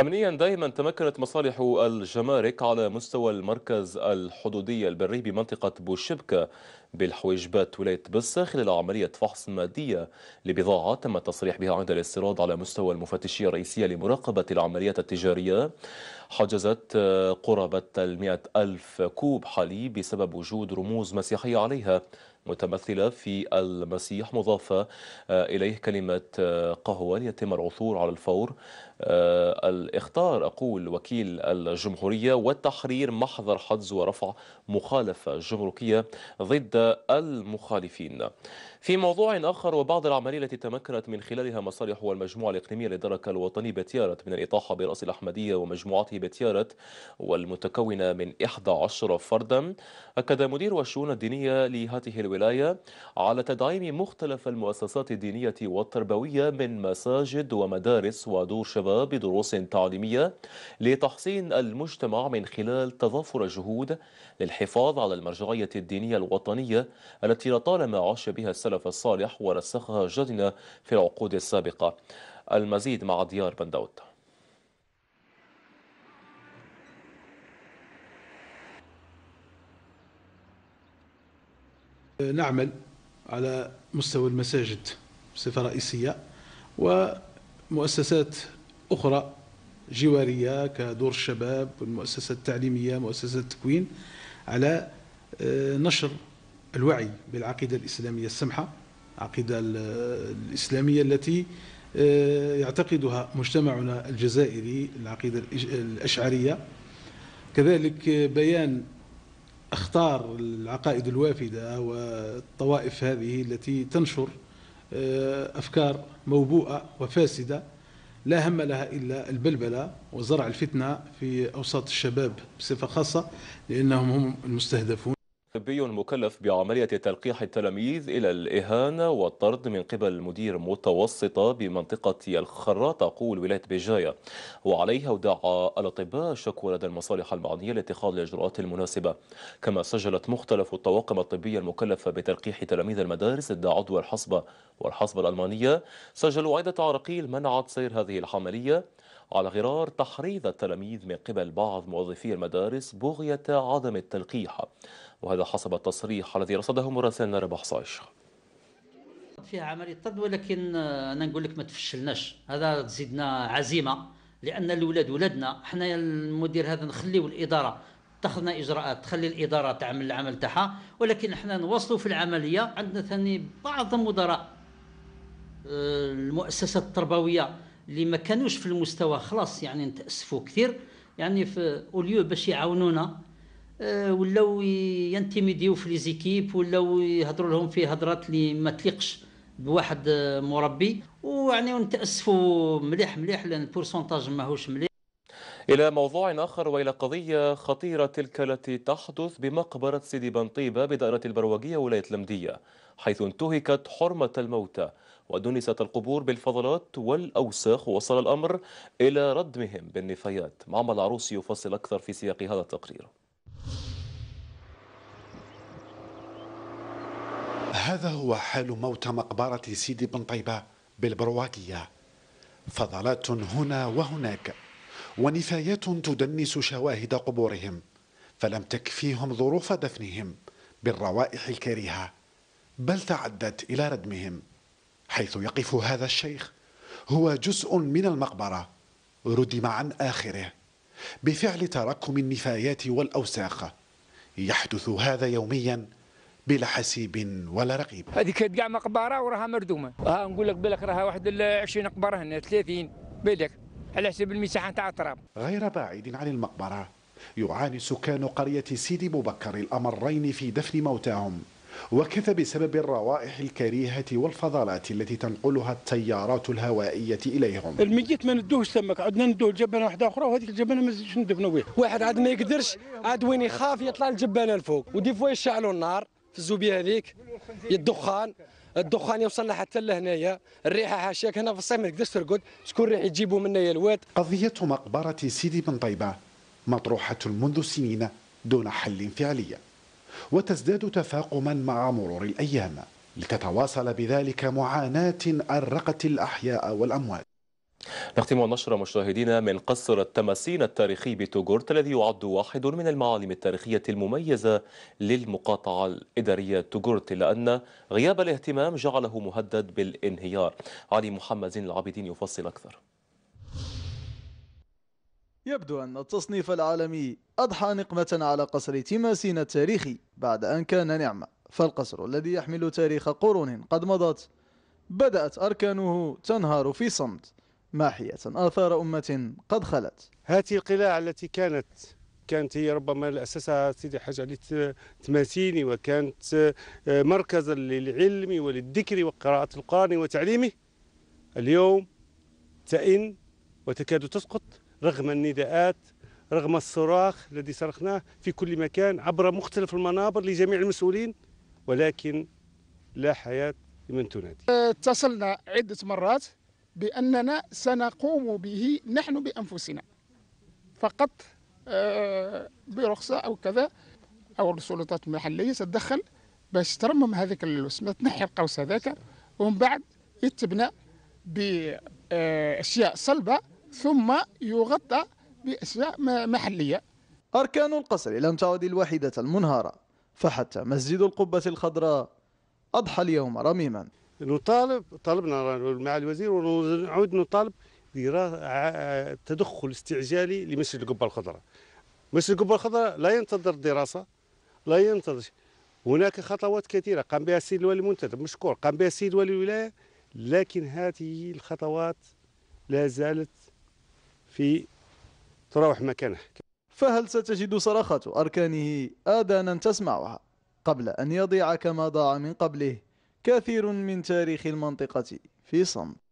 أمنيا دائما تمكنت مصالح الجمارك على مستوى المركز الحدودي البري بمنطقة بوشبكة بالحويجبات ولاية بسة خلال عملية فحص مادية لبضاعة تم التصريح بها عند الاستيراد على مستوى المفتشية الرئيسية لمراقبة العمليات التجارية حجزت قرابة المئة ألف كوب حليب بسبب وجود رموز مسيحية عليها متمثلة في المسيح مضافة آه، إليه كلمة آه، قهوة ليتم العثور على الفور آه، الاختار أقول وكيل الجمهورية والتحرير محضر حجز ورفع مخالفة جمركية ضد المخالفين في موضوع آخر وبعض العملية التي تمكنت من خلالها مصالح والمجموعة الإقليمية للدرك الوطني بتيارة من الإطاحة برأس الأحمدية ومجموعته بتيارة والمتكونة من 11 فردا أكد مدير الشؤون الدينية لهذه الولايات الولاية على تدعيم مختلف المؤسسات الدينية والتربوية من مساجد ومدارس ودور شباب بدروس تعليمية لتحسين المجتمع من خلال تضافر الجهود للحفاظ على المرجعية الدينية الوطنية التي لطالما عاش بها السلف الصالح ورسخها جدنا في العقود السابقة المزيد مع ديار بندوت نعمل على مستوى المساجد بصفة رئيسية ومؤسسات أخرى جوارية كدور الشباب والمؤسسات التعليمية مؤسسات التكوين على آه، نشر الوعي بالعقيدة الإسلامية السمحة العقيدة الإسلامية التي آه، يعتقدها مجتمعنا الجزائري العقيدة الأشعرية كذلك بيان اختار العقائد الوافده والطوائف هذه التي تنشر آه، افكار موبوءه وفاسده لا هم لها الا البلبله وزرع الفتنه في اوساط الشباب بصفه خاصه لانهم هم المستهدفون طبي مكلف بعملية تلقيح التلاميذ إلى الإهانة والطرد من قبل مدير متوسطة بمنطقة الخراطة قول ولاية بجاية وعليها ودعا الأطباء شكوى لدى المصالح المعنية لاتخاذ الإجراءات المناسبة كما سجلت مختلف الطواقم الطبية المكلفة بتلقيح تلاميذ المدارس ضد عضو الحصبة والحصبة الألمانية سجلوا عدة عراقيل منعت سير هذه العملية على غرار تحريض التلاميذ من قبل بعض موظفي المدارس بغية عدم التلقيح وهذا حسب التصريح الذي رصده مراسلنا رباح صايش فيها عمليه طرد ولكن انا نقول لك ما تفشلناش هذا تزيدنا عزيمه لان الاولاد ولادنا حنايا المدير هذا نخليو الاداره اتخذنا اجراءات تخلي الاداره تعمل العمل تاعها ولكن احنا نواصلوا في العمليه عندنا ثاني بعض المدراء آه، المؤسسات التربويه اللي ما كانوش في المستوى خلاص يعني نتاسفوا كثير يعني في اوليو باش يعاونونا آه، ولاو ينتميديو في لي زيكيب ولاو يهضروا لهم في هضرات اللي ما تليقش بواحد آه، مربي ويعني نتاسفوا مليح مليح لان البورسونتاج ماهوش مليح إلى موضوع آخر وإلى قضية خطيرة تلك التي تحدث بمقبرة سيدي بنطيبة بدائرة البرواجيه ولاية لمديه حيث انتهكت حرمة الموتى ودنست القبور بالفضلات والأوساخ ووصل الأمر إلى ردمهم بالنفايات معمر العروسي يفصل أكثر في سياق هذا التقرير هذا هو حال موت مقبرة سيدي بن طيبة بالبرواكية فضلات هنا وهناك ونفايات تدنس شواهد قبورهم فلم تكفيهم ظروف دفنهم بالروائح الكريهة بل تعدت إلى ردمهم حيث يقف هذا الشيخ هو جزء من المقبرة ردم عن آخره بفعل تراكم النفايات والأوساخ يحدث هذا يوميا بلا حسيب ولا رقيب هذه كانت كاع مقبره وراها مردومه ها نقول لك بالك راها واحد 20 قبره هنا 30 بالك على حسب المساحه نتاع التراب غير بعيد عن المقبره يعاني سكان قريه سيدي مبكر الامرين في دفن موتاهم وكذا بسبب الروائح الكريهة والفضلات التي تنقلها التيارات الهوائية إليهم الميت ما ندوهش تماك عدنا ندوه الجبانة واحدة أخرى وهذيك الجبانة ما نزيدش ندفنوا بها واحد عاد ما يقدرش عاد وين يخاف يطلع الجبانة الفوق ودي فوا يشعلوا النار في الزوبيه هذيك الدخان الدخان يوصلنا حتى لهنايا الريحه حاشاك هنا في الصيف ما تقدرش ترقد شكون راح يجيبوا منا يا الواد قضيه مقبره سيدي بن طيبه مطروحه منذ سنين دون حل فعلي وتزداد تفاقما مع مرور الايام لتتواصل بذلك معاناه ارقت الاحياء والاموات نختم النشر مشاهدينا من قصر التماسين التاريخي بتوغورت الذي يعد واحد من المعالم التاريخية المميزة للمقاطعة الإدارية توغورت إلا أن غياب الاهتمام جعله مهدد بالانهيار علي محمد زين العابدين يفصل أكثر يبدو أن التصنيف العالمي أضحى نقمة على قصر تماسين التاريخي بعد أن كان نعمة فالقصر الذي يحمل تاريخ قرون قد مضت بدأت أركانه تنهار في صمت ماحية آثار أمة قد خلت هذه القلاع التي كانت كانت هي ربما أسسها سيدي حاجة علي تماسيني وكانت آه، مركزا للعلم وللذكر وقراءة القرآن وتعليمه اليوم تئن وتكاد تسقط رغم النداءات رغم الصراخ الذي صرخناه في كل مكان عبر مختلف المنابر لجميع المسؤولين ولكن لا حياة لمن تنادي آه، اتصلنا عدة مرات بأننا سنقوم به نحن بأنفسنا فقط آه، برخصة أو كذا أو السلطات المحلية تتدخل باش ترمم هذاك الوسمة تنحي القوس هذاك ومن بعد يتبنى بأشياء آه، صلبة ثم يغطى بأشياء محلية أركان القصر لم تعد الواحدة المنهارة فحتى مسجد القبة الخضراء أضحى اليوم رميما نطالب طلبنا مع الوزير ونعود نطالب تدخل استعجالي لمسجد القبه الخضراء مسجد القبه الخضراء لا ينتظر دراسه لا ينتظر هناك خطوات كثيره قام بها السيد الوالي المنتدب مشكور قام بها السيد الوالي الولايه لكن هذه الخطوات لا زالت في تراوح مكانها فهل ستجد صرخة أركانه آذانا تسمعها قبل أن يضيع كما ضاع من قبله كثير من تاريخ المنطقة في صمت